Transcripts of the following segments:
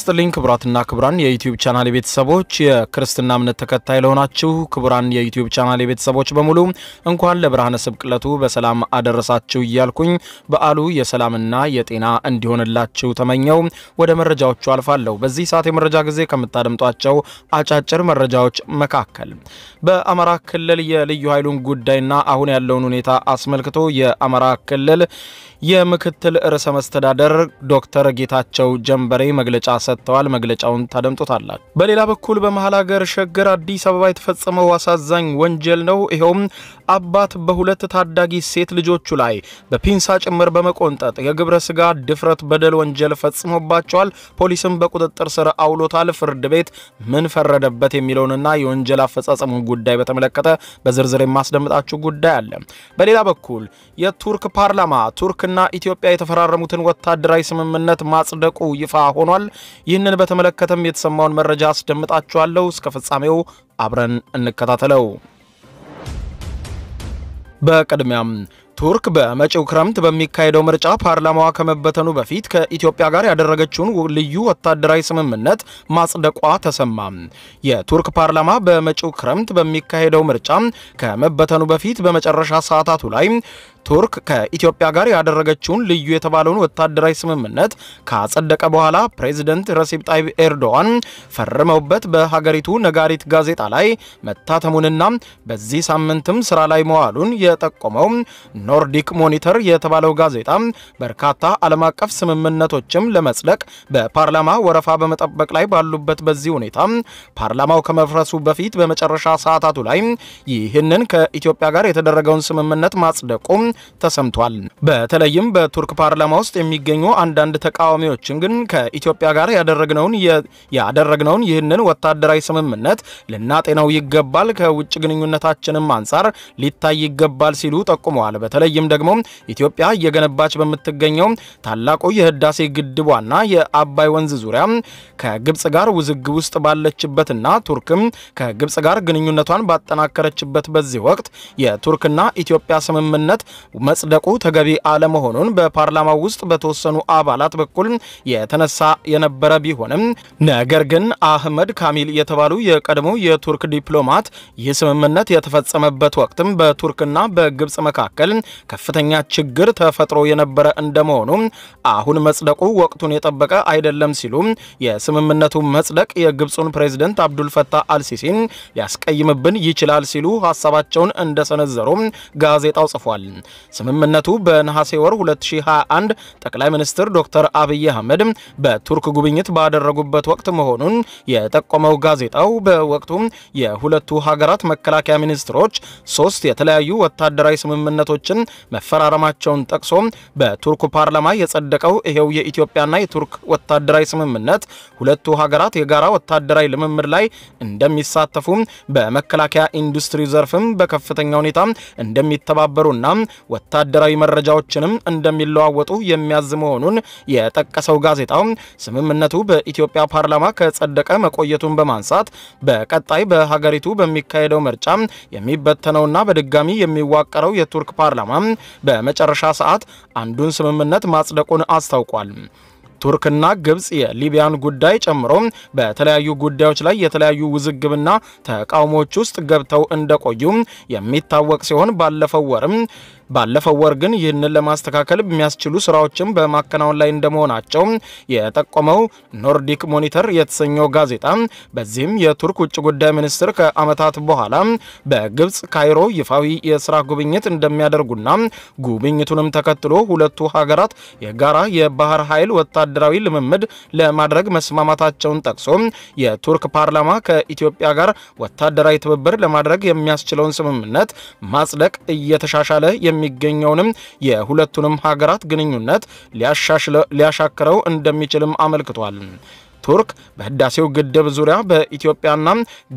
ስጥልኝ ክቡራትና ክቡራን የዩቲዩብ ቻናል ቤተሰቦች፣ የክርስትና እምነት ተከታይ ለሆናችሁ ክቡራን የዩቲዩብ ቻናል ቤተሰቦች በሙሉ እንኳን ለብርሃነ ስብቅለቱ በሰላም አደረሳችሁ እያልኩኝ በዓሉ የሰላምና የጤና እንዲሆንላችሁ ተመኘው ወደ መረጃዎቹ አልፋለሁ። በዚህ ሰዓት የመረጃ ጊዜ ከምታደምጧቸው አጫጭር መረጃዎች መካከል በአማራ ክልል የልዩ ኃይሉን ጉዳይና አሁን ያለውን ሁኔታ አስመልክቶ የአማራ ክልል የምክትል ርዕሰ መስተዳደር ዶክተር ጌታቸው ጀንበሬ መግለጫ ሰጥተዋል። መግለጫውን ታደምጦታላችሁ። በሌላ በኩል በመሀል ሀገር ሸገር አዲስ አበባ የተፈጸመው አሳዛኝ ወንጀል ነው። ይኸውም አባት በሁለት ታዳጊ ሴት ልጆቹ ላይ በፒንሳ ጭምር በመቆንጠጥ የግብረ ስጋ ድፍረት በደል ወንጀል ፈጽሞባቸዋል። ፖሊስም በቁጥጥር ስር አውሎታል። ፍርድ ቤት ምን ፈረደበት የሚለውንና የወንጀል አፈጻጸሙን ጉዳይ በተመለከተ በዝርዝር የማስደምጣችሁ ጉዳይ አለ። በሌላ በኩል የቱርክ ፓርላማ ቱርክና ኢትዮጵያ የተፈራረሙትን ወታደራዊ ስምምነት ማጽደቁ ይፋ ሆኗል። ይህንን በተመለከተም የተሰማውን መረጃ አስደምጣችኋለሁ። እስከ ፍጻሜው አብረን እንከታተለው። በቅድሚያም ቱርክ በመጪው ክረምት በሚካሄደው ምርጫ ፓርላማዋ ከመበተኑ በፊት ከኢትዮጵያ ጋር ያደረገችውን ልዩ ወታደራዊ ስምምነት ማጽደቋ ተሰማ። የቱርክ ፓርላማ በመጪው ክረምት በሚካሄደው ምርጫ ከመበተኑ በፊት በመጨረሻ ሰዓታቱ ላይ ቱርክ ከኢትዮጵያ ጋር ያደረገችውን ልዩ የተባለውን ወታደራዊ ስምምነት ካጸደቀ በኋላ ፕሬዚደንት ረሲብ ጣይብ ኤርዶዋን ፈርመውበት በሀገሪቱ ነጋሪት ጋዜጣ ላይ መታተሙንና በዚህ ሳምንትም ስራ ላይ መዋሉን የጠቆመው ኖርዲክ ሞኒተር የተባለው ጋዜጣ በርካታ ዓለም አቀፍ ስምምነቶችም ለመጽደቅ በፓርላማ ወረፋ በመጠበቅ ላይ ባሉበት በዚህ ሁኔታ ፓርላማው ከመፍረሱ በፊት በመጨረሻ ሰዓታቱ ላይ ይህንን ከኢትዮጵያ ጋር የተደረገውን ስምምነት ማጽደቁ ተሰምቷል። በተለይም በቱርክ ፓርላማ ውስጥ የሚገኙ አንዳንድ ተቃዋሚዎችን ግን ከኢትዮጵያ ጋር ያደረግነውን ያደረግነውን ይህንን ወታደራዊ ስምምነት ልናጤናው ይገባል፣ ከውጭ ግንኙነታችንም አንጻር ሊታይ ይገባል ሲሉ ጠቁመዋል። በተለይም ደግሞ ኢትዮጵያ እየገነባች በምትገኘው ታላቁ የህዳሴ ግድቧና የአባይ ወንዝ ዙሪያ ከግብጽ ጋር ውዝግብ ውስጥ ባለችበትና ቱርክም ከግብጽ ጋር ግንኙነቷን ባጠናከረችበት በዚህ ወቅት የቱርክና ኢትዮጵያ ስምምነት መጽደቁ ተገቢ አለመሆኑን በፓርላማው ውስጥ በተወሰኑ አባላት በኩል የተነሳ የነበረ ቢሆንም ነገር ግን አህመድ ካሚል የተባሉ የቀድሞ የቱርክ ዲፕሎማት ይህ ስምምነት የተፈጸመበት ወቅትም በቱርክና በግብጽ መካከል ከፍተኛ ችግር ተፈጥሮ የነበረ እንደመሆኑ አሁን መጽደቁ ወቅቱን የጠበቀ አይደለም ሲሉ የስምምነቱ መጽደቅ የግብፁን ፕሬዝደንት አብዱልፈታህ አልሲሲን ሊያስቀይምብን ይችላል ሲሉ ሀሳባቸውን እንደሰነዘሩ ጋዜጣው ጽፏል። ስምምነቱ በነሐሴ ወር 2021 ጠቅላይ ሚኒስትር ዶክተር አብይ አህመድ በቱርክ ጉብኝት ባደረጉበት ወቅት መሆኑን የጠቆመው ጋዜጣው በወቅቱ የሁለቱ ሀገራት መከላከያ ሚኒስትሮች ሶስት የተለያዩ ወታደራዊ ስምምነቶችን መፈራረማቸውን ጠቅሶ በቱርክ ፓርላማ የጸደቀው ይሄው የኢትዮጵያና የቱርክ ወታደራዊ ስምምነት ሁለቱ ሀገራት የጋራ ወታደራዊ ልምምድ ላይ እንደሚሳተፉ በመከላከያ ኢንዱስትሪ ዘርፍም በከፍተኛ ሁኔታ እንደሚተባበሩና ወታደራዊ መረጃዎችንም እንደሚለዋወጡ የሚያዝ መሆኑን የጠቀሰው ጋዜጣው ስምምነቱ በኢትዮጵያ ፓርላማ ከጸደቀ መቆየቱን በማንሳት በቀጣይ በሀገሪቱ በሚካሄደው ምርጫ የሚበተነውና በድጋሚ የሚዋቀረው የቱርክ ፓርላማ በመጨረሻ ሰዓት አንዱን ስምምነት ማጽደቁን አስታውቋል። ቱርክና ግብጽ የሊቢያን ጉዳይ ጨምሮ በተለያዩ ጉዳዮች ላይ የተለያዩ ውዝግብና ተቃውሞዎች ውስጥ ገብተው እንደቆዩ የሚታወቅ ሲሆን ባለፈው ወርም ባለፈው ወር ግን ይህንን ለማስተካከል የሚያስችሉ ስራዎችም በማከናወን ላይ እንደመሆናቸው የጠቆመው ኖርዲክ ሞኒተር የተሰኘው ጋዜጣ በዚህም የቱርክ ውጭ ጉዳይ ሚኒስትር ከአመታት በኋላ በግብፅ ካይሮ ይፋዊ የስራ ጉብኝት እንደሚያደርጉና ጉብኝቱንም ተከትሎ ሁለቱ ሀገራት የጋራ የባህር ኃይል ወታደራዊ ልምምድ ለማድረግ መስማማታቸውን ጠቅሶ የቱርክ ፓርላማ ከኢትዮጵያ ጋር ወታደራዊ ትብብር ለማድረግ የሚያስችለውን ስምምነት ማጽደቅ እየተሻሻለ የሚገኘውንም የሁለቱንም ሀገራት ግንኙነት ሊያሻክረው እንደሚችልም አመልክቷል። ቱርክ በህዳሴው ግድብ ዙሪያ በኢትዮጵያና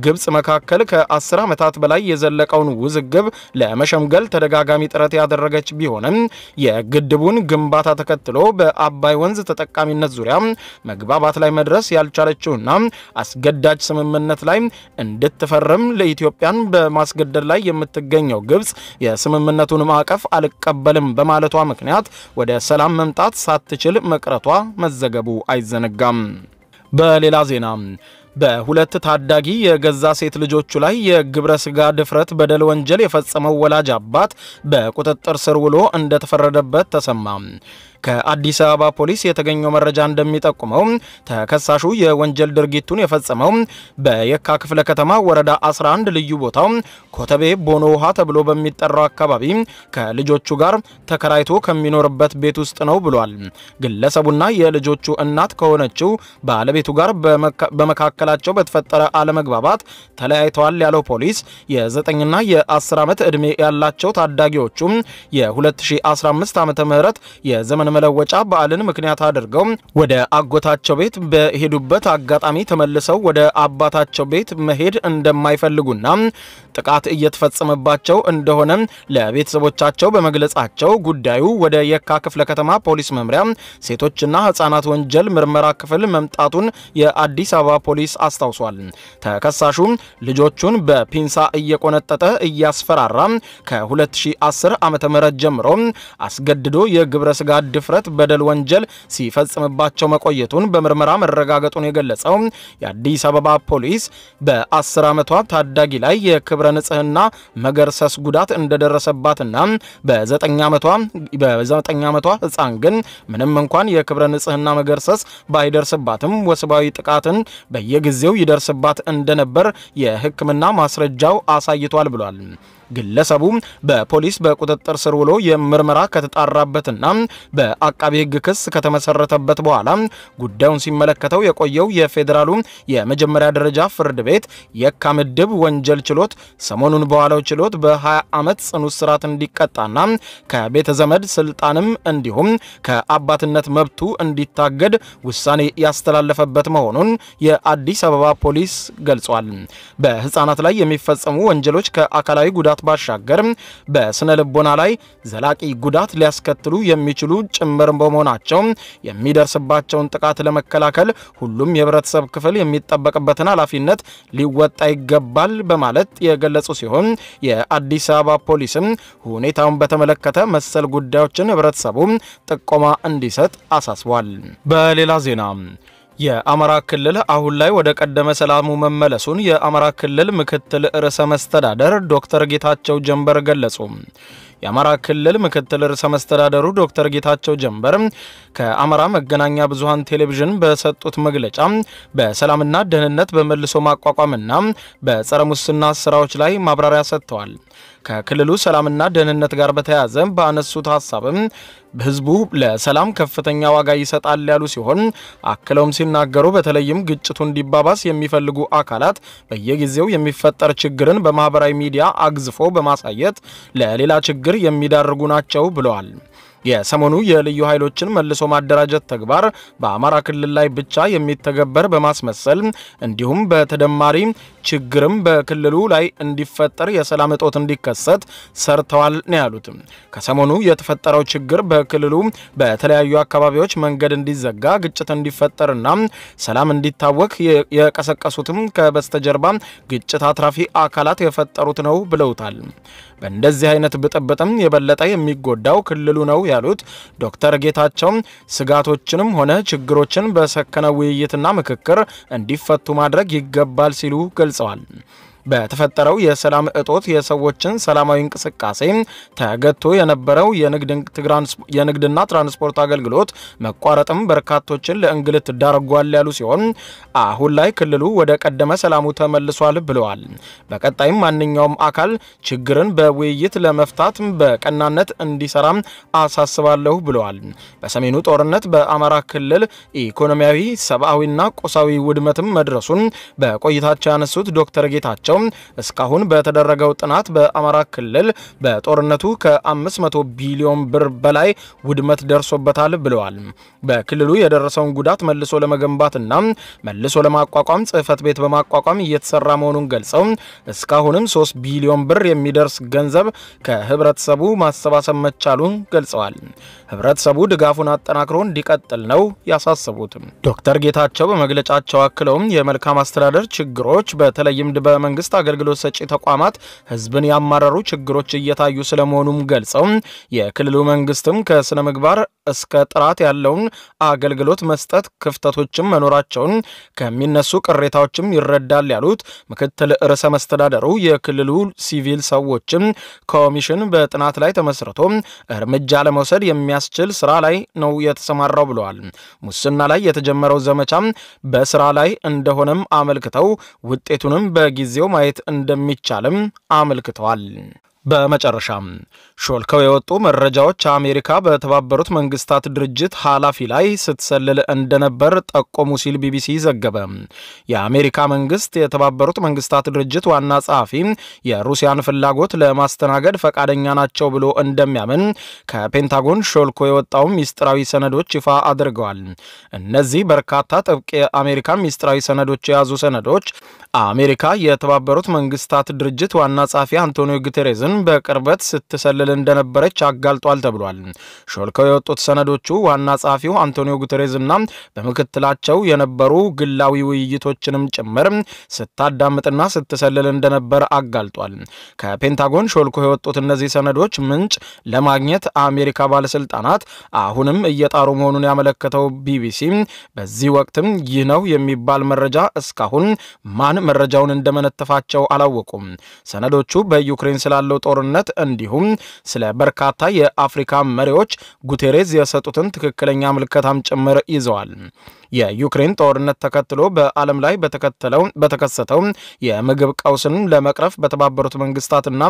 ግብፅ መካከል ከ10 ዓመታት በላይ የዘለቀውን ውዝግብ ለመሸምገል ተደጋጋሚ ጥረት ያደረገች ቢሆንም የግድቡን ግንባታ ተከትሎ በአባይ ወንዝ ተጠቃሚነት ዙሪያ መግባባት ላይ መድረስ ያልቻለችውና አስገዳጅ ስምምነት ላይ እንድትፈርም ለኢትዮጵያን በማስገደድ ላይ የምትገኘው ግብፅ የስምምነቱን ማዕቀፍ አልቀበልም በማለቷ ምክንያት ወደ ሰላም መምጣት ሳትችል መቅረቷ መዘገቡ አይዘነጋም። በሌላ ዜና በሁለት ታዳጊ የገዛ ሴት ልጆቹ ላይ የግብረ ስጋ ድፍረት በደል ወንጀል የፈጸመው ወላጅ አባት በቁጥጥር ስር ውሎ እንደተፈረደበት ተሰማ። ከአዲስ አበባ ፖሊስ የተገኘው መረጃ እንደሚጠቁመው ተከሳሹ የወንጀል ድርጊቱን የፈጸመው በየካ ክፍለ ከተማ ወረዳ 11 ልዩ ቦታው ኮተቤ ቦኖ ውሃ ተብሎ በሚጠራው አካባቢ ከልጆቹ ጋር ተከራይቶ ከሚኖርበት ቤት ውስጥ ነው ብሏል። ግለሰቡና የልጆቹ እናት ከሆነችው ባለቤቱ ጋር በመካከላቸው በተፈጠረ አለመግባባት ተለያይተዋል ያለው ፖሊስ የ 9 የ10 ዓመት ዕድሜ ያላቸው ታዳጊዎቹ የ2015 ዓ ም የዘመ ዘመን መለወጫ በዓልን ምክንያት አድርገው ወደ አጎታቸው ቤት በሄዱበት አጋጣሚ ተመልሰው ወደ አባታቸው ቤት መሄድ እንደማይፈልጉና ጥቃት እየተፈጸመባቸው እንደሆነ ለቤተሰቦቻቸው በመግለጻቸው ጉዳዩ ወደ የካ ክፍለ ከተማ ፖሊስ መምሪያ ሴቶችና ህጻናት ወንጀል ምርመራ ክፍል መምጣቱን የአዲስ አበባ ፖሊስ አስታውሷል። ተከሳሹ ልጆቹን በፒንሳ እየቆነጠጠ እያስፈራራ ከ2010 ዓ ም ጀምሮ አስገድዶ የግብረ ስጋ ድፍረት በደል ወንጀል ሲፈጽምባቸው መቆየቱን በምርመራ መረጋገጡን የገለጸው የአዲስ አበባ ፖሊስ በ10 ዓመቷ ታዳጊ ላይ የክብረ ንጽህና መገርሰስ ጉዳት እንደደረሰባትና በ9 ዓመቷ በ9 ዓመቷ ህፃን ግን ምንም እንኳን የክብረ ንጽህና መገርሰስ ባይደርስባትም ወስባዊ ጥቃትን በየጊዜው ይደርስባት እንደነበር የሕክምና ማስረጃው አሳይቷል ብሏል። ግለሰቡ በፖሊስ በቁጥጥር ስር ውሎ የምርመራ ከተጣራበትና በአቃቢ ሕግ ክስ ከተመሰረተበት በኋላ ጉዳዩን ሲመለከተው የቆየው የፌዴራሉ የመጀመሪያ ደረጃ ፍርድ ቤት የካ ምድብ ወንጀል ችሎት ሰሞኑን በኋላው ችሎት በ20 ዓመት ጽኑ እስራት እንዲቀጣና ከቤተ ዘመድ ስልጣንም እንዲሁም ከአባትነት መብቱ እንዲታገድ ውሳኔ ያስተላለፈበት መሆኑን የአዲስ አበባ ፖሊስ ገልጿል። በህፃናት ላይ የሚፈጸሙ ወንጀሎች ከአካላዊ ጉዳት ከመጉዳት ባሻገርም በስነ ልቦና ላይ ዘላቂ ጉዳት ሊያስከትሉ የሚችሉ ጭምር በመሆናቸው የሚደርስባቸውን ጥቃት ለመከላከል ሁሉም የህብረተሰብ ክፍል የሚጠበቅበትን ኃላፊነት ሊወጣ ይገባል በማለት የገለጹ ሲሆን የአዲስ አበባ ፖሊስም ሁኔታውን በተመለከተ መሰል ጉዳዮችን ህብረተሰቡ ጥቆማ እንዲሰጥ አሳስቧል። በሌላ ዜና የአማራ ክልል አሁን ላይ ወደ ቀደመ ሰላሙ መመለሱን የአማራ ክልል ምክትል ርዕሰ መስተዳደር ዶክተር ጌታቸው ጀንበር ገለጹ። የአማራ ክልል ምክትል ርዕሰ መስተዳደሩ ዶክተር ጌታቸው ጀንበር ከአማራ መገናኛ ብዙሃን ቴሌቪዥን በሰጡት መግለጫ በሰላምና ደህንነት፣ በመልሶ ማቋቋምና በጸረ ሙስና ስራዎች ላይ ማብራሪያ ሰጥተዋል። ከክልሉ ሰላምና ደህንነት ጋር በተያያዘ ባነሱት ሀሳብም ህዝቡ ለሰላም ከፍተኛ ዋጋ ይሰጣል ያሉ ሲሆን አክለውም ሲናገሩ በተለይም ግጭቱ እንዲባባስ የሚፈልጉ አካላት በየጊዜው የሚፈጠር ችግርን በማህበራዊ ሚዲያ አግዝፎ በማሳየት ለሌላ ችግር የሚዳርጉ ናቸው ብለዋል። የሰሞኑ የልዩ ኃይሎችን መልሶ ማደራጀት ተግባር በአማራ ክልል ላይ ብቻ የሚተገበር በማስመሰል እንዲሁም በተደማሪ ችግርም በክልሉ ላይ እንዲፈጠር የሰላም እጦት እንዲከሰት ሰርተዋል ነው ያሉት። ከሰሞኑ የተፈጠረው ችግር በክልሉ በተለያዩ አካባቢዎች መንገድ እንዲዘጋ፣ ግጭት እንዲፈጠርና ሰላም እንዲታወክ የቀሰቀሱትም ከበስተጀርባ ግጭት አትራፊ አካላት የፈጠሩት ነው ብለውታል። በእንደዚህ አይነት ብጥብጥም የበለጠ የሚጎዳው ክልሉ ነው ያሉት ዶክተር ጌታቸው ስጋቶችንም ሆነ ችግሮችን በሰከነ ውይይትና ምክክር እንዲፈቱ ማድረግ ይገባል ሲሉ ገልጸዋል። በተፈጠረው የሰላም እጦት የሰዎችን ሰላማዊ እንቅስቃሴ ተገቶ የነበረው የንግድና ትራንስፖርት አገልግሎት መቋረጥም በርካቶችን ለእንግልት ዳርጓል ያሉ ሲሆን አሁን ላይ ክልሉ ወደ ቀደመ ሰላሙ ተመልሷል ብለዋል። በቀጣይም ማንኛውም አካል ችግርን በውይይት ለመፍታት በቀናነት እንዲሰራ አሳስባለሁ ብለዋል። በሰሜኑ ጦርነት በአማራ ክልል ኢኮኖሚያዊ፣ ሰብአዊና ቁሳዊ ውድመትም መድረሱን በቆይታቸው ያነሱት ዶክተር ጌታቸው ሲሆን እስካሁን በተደረገው ጥናት በአማራ ክልል በጦርነቱ ከ500 ቢሊዮን ብር በላይ ውድመት ደርሶበታል ብለዋል። በክልሉ የደረሰውን ጉዳት መልሶ ለመገንባትና መልሶ ለማቋቋም ጽህፈት ቤት በማቋቋም እየተሰራ መሆኑን ገልጸው እስካሁንም 3 ቢሊዮን ብር የሚደርስ ገንዘብ ከህብረተሰቡ ማሰባሰብ መቻሉን ገልጸዋል። ህብረተሰቡ ድጋፉን አጠናክሮ እንዲቀጥል ነው ያሳሰቡትም። ዶክተር ጌታቸው በመግለጫቸው አክለውም የመልካም አስተዳደር ችግሮች በተለይም በመንግስት አገልግሎት ሰጪ ተቋማት ህዝብን ያማረሩ ችግሮች እየታዩ ስለመሆኑም ገልጸው የክልሉ መንግስትም ከስነ ምግባር እስከ ጥራት ያለውን አገልግሎት መስጠት ክፍተቶችም መኖራቸውን ከሚነሱ ቅሬታዎችም ይረዳል ያሉት ምክትል ርዕሰ መስተዳደሩ የክልሉ ሲቪል ሰዎችም ኮሚሽን በጥናት ላይ ተመስርቶ እርምጃ ለመውሰድ የሚያ በሚያስችል ስራ ላይ ነው የተሰማራው ብለዋል። ሙስና ላይ የተጀመረው ዘመቻ በስራ ላይ እንደሆነም አመልክተው ውጤቱንም በጊዜው ማየት እንደሚቻልም አመልክተዋል። በመጨረሻም ሾልከው የወጡ መረጃዎች አሜሪካ በተባበሩት መንግስታት ድርጅት ኃላፊ ላይ ስትሰልል እንደነበር ጠቆሙ ሲል ቢቢሲ ዘገበ። የአሜሪካ መንግስት የተባበሩት መንግስታት ድርጅት ዋና ጸሐፊ የሩሲያን ፍላጎት ለማስተናገድ ፈቃደኛ ናቸው ብሎ እንደሚያምን ከፔንታጎን ሾልኮ የወጣው ሚስጥራዊ ሰነዶች ይፋ አድርገዋል። እነዚህ በርካታ ጥብቅ የአሜሪካ ሚስጥራዊ ሰነዶች የያዙ ሰነዶች አሜሪካ የተባበሩት መንግስታት ድርጅት ዋና ጸሐፊ አንቶኒዮ ጉቴሬዝን በቅርበት ስትሰልል እንደነበረች አጋልጧል ተብሏል። ሾልከው የወጡት ሰነዶቹ ዋና ጸሐፊው አንቶኒዮ ጉተሬዝ እና በምክትላቸው የነበሩ ግላዊ ውይይቶችንም ጭምር ስታዳምጥና ስትሰልል እንደነበር አጋልጧል። ከፔንታጎን ሾልኮ የወጡት እነዚህ ሰነዶች ምንጭ ለማግኘት አሜሪካ ባለስልጣናት አሁንም እየጣሩ መሆኑን ያመለከተው ቢቢሲ በዚህ ወቅትም ይህ ነው የሚባል መረጃ እስካሁን ማን መረጃውን እንደመነተፋቸው አላወቁም። ሰነዶቹ በዩክሬን ስላለው ጦርነት እንዲሁም ስለ በርካታ የአፍሪካ መሪዎች ጉቴሬዝ የሰጡትን ትክክለኛ ምልከታም ጭምር ይዘዋል። የዩክሬን ጦርነት ተከትሎ በዓለም ላይ በተከተለው በተከሰተው የምግብ ቀውስን ለመቅረፍ በተባበሩት መንግስታትና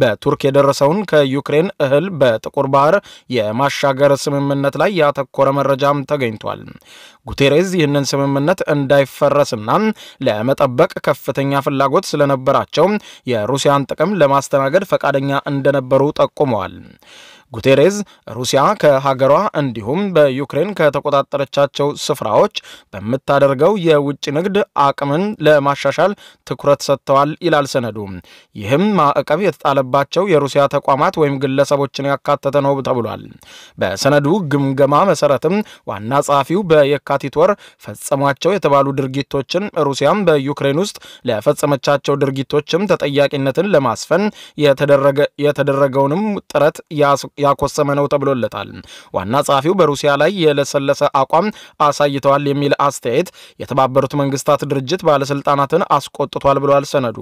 በቱርክ የደረሰውን ከዩክሬን እህል በጥቁር ባህር የማሻገር ስምምነት ላይ ያተኮረ መረጃም ተገኝቷል። ጉቴሬዝ ይህንን ስምምነት እንዳይፈረስና ለመጠበቅ ከፍተኛ ፍላጎት ስለነበራቸው የሩሲያን ጥቅም ለማስተናገድ ፈቃ ፈቃደኛ እንደነበሩ ጠቁመዋል። ጉቴሬዝ ሩሲያ ከሀገሯ እንዲሁም በዩክሬን ከተቆጣጠረቻቸው ስፍራዎች በምታደርገው የውጭ ንግድ አቅምን ለማሻሻል ትኩረት ሰጥተዋል ይላል ሰነዱ። ይህም ማዕቀብ የተጣለባቸው የሩሲያ ተቋማት ወይም ግለሰቦችን ያካተተ ነው ተብሏል። በሰነዱ ግምገማ መሰረትም ዋና ጸሐፊው በየካቲት ወር ፈጸሟቸው የተባሉ ድርጊቶችን ሩሲያም በዩክሬን ውስጥ ለፈጸመቻቸው ድርጊቶችም ተጠያቂነትን ለማስፈን የተደረገውንም ጥረት ያኮሰመ ነው ተብሎለታል። ዋና ጸሐፊው በሩሲያ ላይ የለሰለሰ አቋም አሳይተዋል የሚል አስተያየት የተባበሩት መንግስታት ድርጅት ባለስልጣናትን አስቆጥቷል ብለዋል ሰነዱ።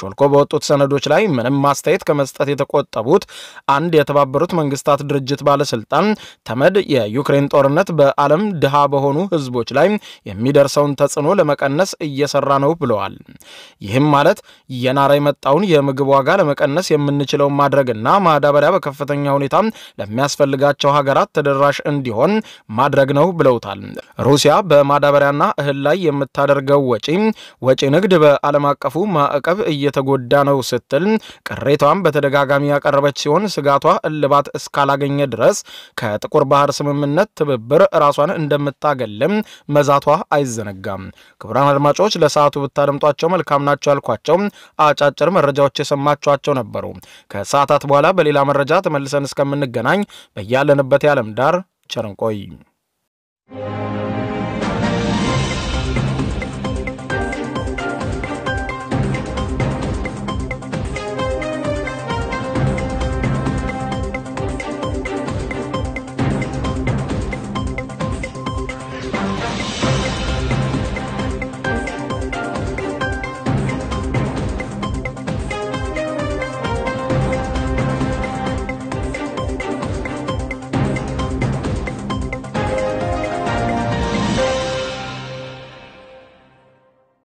ሾልኮ በወጡት ሰነዶች ላይ ምንም አስተያየት ከመስጠት የተቆጠቡት አንድ የተባበሩት መንግስታት ድርጅት ባለስልጣን ተመድ የዩክሬን ጦርነት በዓለም ድሃ በሆኑ ህዝቦች ላይ የሚደርሰውን ተጽዕኖ ለመቀነስ እየሰራ ነው ብለዋል። ይህም ማለት እየናረ የመጣውን የምግብ ዋጋ ለመቀነስ የምንችለውን ማድረግና ማዳበሪያ በከፍተኛ ሁኔታ ለሚያስፈልጋቸው ሀገራት ተደራሽ እንዲሆን ማድረግ ነው ብለውታል። ሩሲያ በማዳበሪያና እህል ላይ የምታደርገው ወጪ ወጪ ንግድ በዓለም አቀፉ ማዕቀብ እየተጎዳ ነው ስትል ቅሬታዋን በተደጋጋሚ ያቀረበች ሲሆን ስጋቷ እልባት እስካላገኘ ድረስ ከጥቁር ባህር ስምምነት ትብብር ራሷን እንደምታገልም መዛቷ አይዘነጋም። ክቡራን አድማጮች ለሰዓቱ ብታደምጧቸው መልካም ናቸው ያልኳቸው አጫጭር መረጃዎች የሰማችኋቸው ነበሩ። ከሰዓታት በኋላ በሌላ መረጃ ተመልሰን እስከ እስከምንገናኝ በያለንበት የዓለም ዳር ቸርንቆይ።